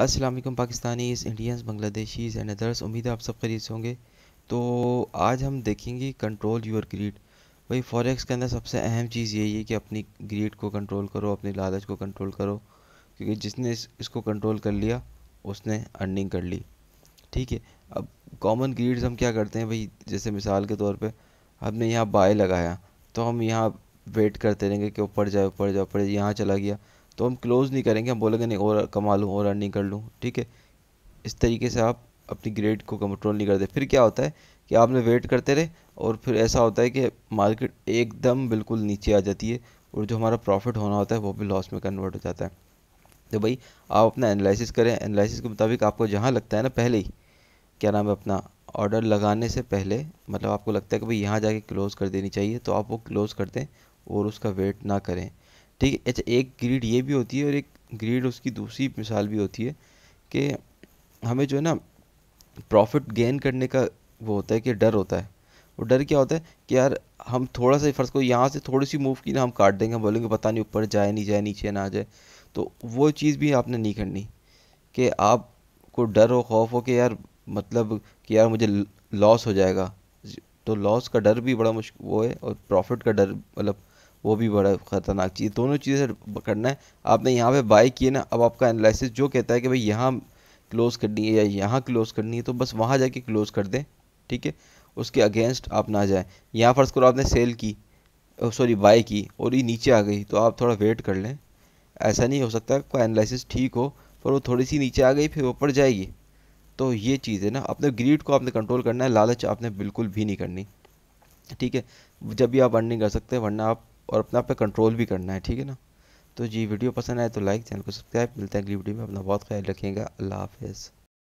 Aslam Pakistanis Indians Bangladeshis and others उम्मीद है आप सब खरीद होंगे तो आज हम देखेंगे कंट्रोल यूर ग्रीड भाई फॉरेक्स के अंदर सबसे अहम चीज़ यही है कि अपनी ग्रीड को कंट्रोल करो अपनी लालच को कंट्रोल करो क्योंकि जिसने इस, इसको कंट्रोल कर लिया उसने अर्निंग कर ली ठीक है अब कॉमन ग्रीड्स हम क्या करते हैं भाई जैसे मिसाल के तौर पर हमने यहाँ बाय लगाया तो हम यहाँ वेट करते रहेंगे कि ऊपर जाए ऊपर जाए ऊपर यहाँ चला गया तो हम क्लोज़ नहीं करेंगे हम बोलेंगे नहीं और कमा लूँ और अर्निंग कर लूँ ठीक है इस तरीके से आप अपनी ग्रेड को कंट्रोल नहीं करते फिर क्या होता है कि आपने वेट करते रहे और फिर ऐसा होता है कि मार्केट एकदम बिल्कुल नीचे आ जाती है और जो हमारा प्रॉफिट होना होता है वो भी लॉस में कन्वर्ट हो जाता है तो भाई आप अपना एनालिसिस करें एनालिसिस के मुताबिक आपको जहाँ लगता है ना पहले ही क्या नाम है अपना ऑर्डर लगाने से पहले मतलब आपको लगता है कि भाई यहाँ जाके क्लोज़ कर देनी चाहिए तो आप वो क्लोज़ कर दें और उसका वेट ना करें ठीक है अच्छा एक ग्रीड ये भी होती है और एक ग्रीड उसकी दूसरी मिसाल भी होती है कि हमें जो है ना प्रॉफिट गेन करने का वो होता है कि डर होता है वो डर क्या होता है कि यार हम थोड़ा सा फर्ज को यहाँ से थोड़ी सी मूव की ना हम काट देंगे हम बोलेंगे पता नहीं ऊपर जाए नहीं जाए नीचे ना आ जाए तो वो चीज़ भी आपने नहीं करनी कि आपको डर हो खौफ हो कि यार मतलब कि यार मुझे लॉस हो जाएगा तो लॉस का डर भी बड़ा मुश्किल वो है और प्रॉफिट का डर मतलब वो भी बड़ा ख़तरनाक चीज़ दोनों चीज़ें पकड़ना है आपने यहाँ पे बाई किए ना अब आपका एनालिसिस जो कहता है कि भाई यहाँ क्लोज़ करनी है या यहाँ क्लोज़ करनी है तो बस वहाँ जाके क्लोज़ कर दें ठीक है उसके अगेंस्ट आप ना जाएँ यहाँ फर्ज करो आपने सेल की सॉरी बाई की और ये नीचे आ गई तो आप थोड़ा वेट कर लें ऐसा नहीं हो सकता आपका एनालिसिस ठीक हो पर वो थोड़ी सी नीचे आ गई फिर ऊपर जाएगी तो ये चीज़ है ना अपने ग्रीड को आपने कंट्रोल करना है लालच आपने बिल्कुल भी नहीं करनी ठीक है जब भी आप अर्निंग कर सकते हैं वरना आप और अपने आप पर कंट्रोल भी करना है ठीक है ना तो जी वीडियो पसंद आए तो लाइक चैनल को सब्सक्राइब मिलता है अगली वीडियो में अपना बहुत ख्याल रखेंगे अल्लाह हाफिज़